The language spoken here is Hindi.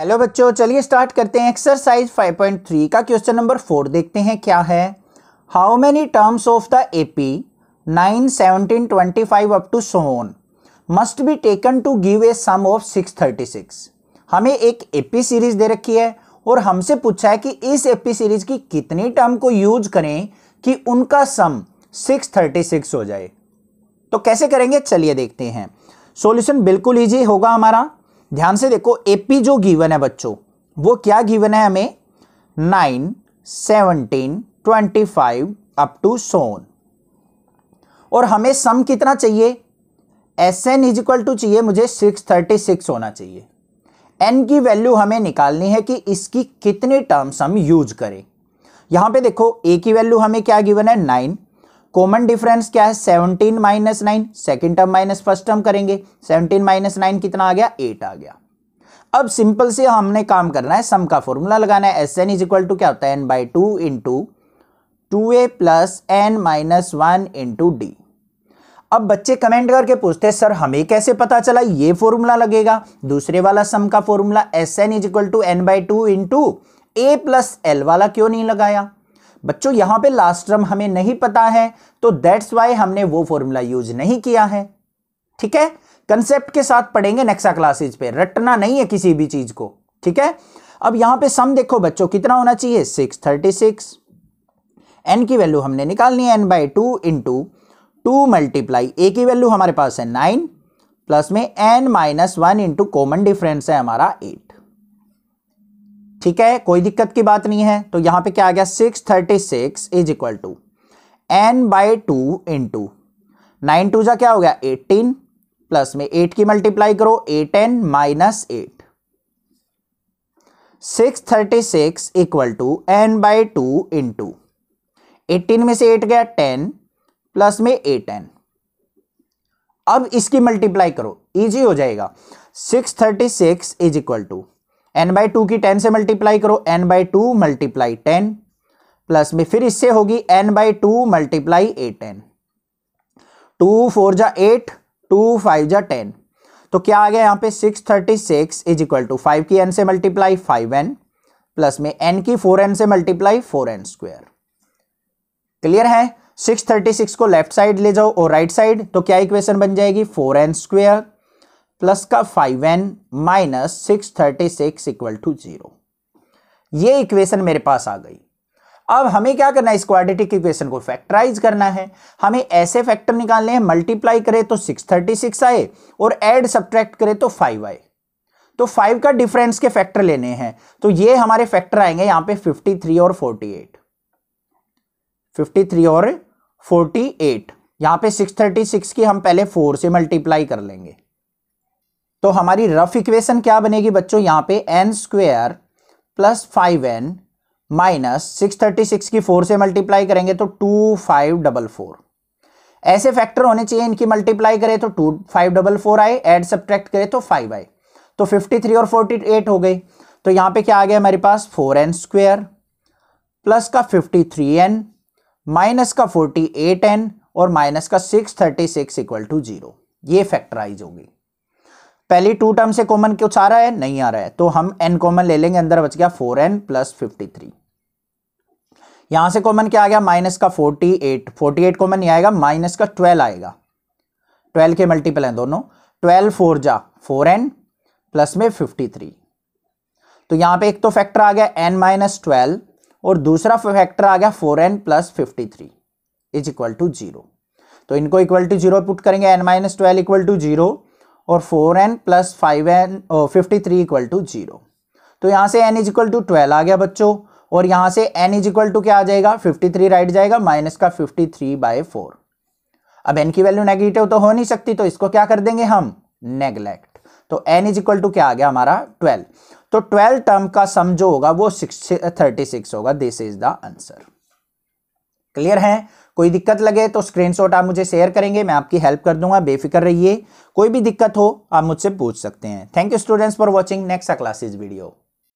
हेलो बच्चों चलिए स्टार्ट करते हैं एक्सरसाइज 5.3 का क्वेश्चन नंबर फोर देखते हैं क्या है how many terms of the AP 9, 17, 25 up to so on must be taken to give a sum of 636 हमें एक एपी सीरीज दे रखी है और हमसे पूछा है कि इस एपी सीरीज की कितनी टर्म को यूज करें कि उनका सम 636 हो जाए तो कैसे करेंगे चलिए देखते हैं सोल्यूशन बिल्कुल ईजी होगा हमारा ध्यान से देखो एपी जो गिवन है बच्चों वो क्या गिवन है हमें nine seventeen twenty five up to so on और हमें सम कितना चाहिए S N is equal to चाहिए मुझे सिक्स थर्टी सिक्स होना चाहिए एन की वैल्यू हमें निकालनी है कि इसकी कितनी टर्म्स हम यूज करें यहां पे देखो ए की वैल्यू हमें क्या गिवन है नाइन कॉमन डिफरेंस क्या है seventeen minus nine second term minus first term करेंगे सेवनटीन माइनस नाइन कितना आ गया एट आ गया अब सिंपल से हमने काम करना है सम का फॉर्मूला लगाना है S N is equal to क्या होता है N by two into two A plus N minus one into D अब बच्चे कमेंट करके पूछते हैं सर हमें कैसे पता चला ये फॉर्मूला लगेगा दूसरे वाला सम का formula S N is equal to N by two into A plus L वाला क्यों नहीं लगाया बच्चों यहां पे लास्ट टर्म हमें नहीं पता है तो दैट्स वाई हमने वो फॉर्मूला यूज नहीं किया है ठीक है कंसेप्ट के साथ पढ़ेंगे नेक्सा क्लासेज पे रटना नहीं है किसी भी चीज को ठीक है अब यहां पे सम देखो बच्चों कितना होना चाहिए सिक्स थर्टी सिक्स एन की वैल्यू हमने निकालनी है N by two into two multiply A की वैल्यू हमारे पास है नाइन प्लस में N minus one into common difference है हमारा एट ठीक है कोई दिक्कत की बात नहीं है तो यहां पे क्या आ गया six thirty six is equal to N by two into nine two जा क्या हो गया एटीन प्लस में एट की मल्टीप्लाई करो eight N minus eight six thirty six equal to N by two into eighteen में से एट गया टेन प्लस में एट एन अब इसकी मल्टीप्लाई करो इजी हो जाएगा six thirty six is equal to N by two की टेन से मल्टीप्लाई करो N by two multiply ten plus में फिर इससे होगी N by two multiply eight N two four जा एट टू फाइव जा टेन तो क्या आ गया यहाँ पे six thirty six is equal to five की एन से मल्टीप्लाई फाइव एन प्लस में एन की फोर एन से multiply four N square clear है सिक्स थर्टी सिक्स को लेफ्ट साइड ले जाओ और राइट right साइड तो क्या इक्वेशन बन जाएगी फोर एन स्क्वेयर प्लस का five N minus six thirty six equal to zero ये इक्वेशन मेरे पास आ गई अब हमें क्या करना है इस क्वाड्रेटिक इक्वेशन को फैक्टराइज करना है हमें ऐसे फैक्टर निकालने हैं मल्टीप्लाई करें तो 636 आए और ऐड सब्ट्रैक्ट करें तो 5 आए तो 5 का डिफरेंस के फैक्टर लेने हैं तो ये हमारे फैक्टर आएंगे यहां पे 53 और 48 53 और 48 यहाँ पे 636 की हम पहले 4 से मल्टीप्लाई कर लेंगे तो हमारी रफ इक्वेशन क्या बनेगी बच्चों यहाँ पे n square plus five N minus six thirty six की फोर से मल्टीप्लाई करेंगे तो टू फाइव डबल फोर ऐसे फैक्टर होने चाहिए इनकी मल्टीप्लाई करें तो टू फाइव डबल फोर आए एड सब्ट्रैक्ट करें तो फाइव आए तो फिफ्टी थ्री और फोर्टी एट हो गई तो यहाँ पे क्या आ गया हमारे पास फोर एन स्क्वेयर प्लस का फिफ्टी थ्री एन माइनस का फोर्टी एट एन और माइनस का six thirty six equal to zero ये फैक्टराइज होगी पहली टू टर्म से कॉमन कुछ आ रहा है नहीं आ रहा है तो हम एन कॉमन ले लेंगे अंदर बच गया four n plus fifty three यहां से कॉमन क्या आ गया माइनस का forty eight forty eight common नहीं आएगा माइनस का ट्वेल्व आएगा ट्वेल्व के मल्टीपल हैं दोनों ट्वेल्व फोर जा फोर एन प्लस में फिफ्टी थ्री तो यहां पे एक तो फैक्टर आ गया एन माइनस ट्वेल्व और दूसरा फैक्टर आ गया four n plus fifty three is equal to zero तो इनको इक्वल टू जीरो पुट करेंगे n minus twelve equal to zero और four n plus five n fifty three equal to zero तो यहाँ से n is equal to twelve आ गया बच्चों और यहाँ से एन इज इक्वल टू क्या आ जाएगा फिफ्टी थ्री राइट जाएगा माइनस का फिफ्टी थ्री बाय फोर अब एन की वैल्यू नेगेटिव तो हो नहीं सकती तो इसको क्या कर देंगे हम नेग्लेक्ट तो एन इज इक्वल टू क्या आ गया हमारा ट्वेल्व तो ट्वेल्व टर्म का सम जो होगा वो सिक्स थर्टी सिक्स होगा this is the answer clear है कोई दिक्कत लगे तो स्क्रीनशॉट आप मुझे शेयर करेंगे मैं आपकी हेल्प कर दूंगा बेफिक्र रहिए कोई भी दिक्कत हो आप मुझसे पूछ सकते हैं thank you students for watching next classes video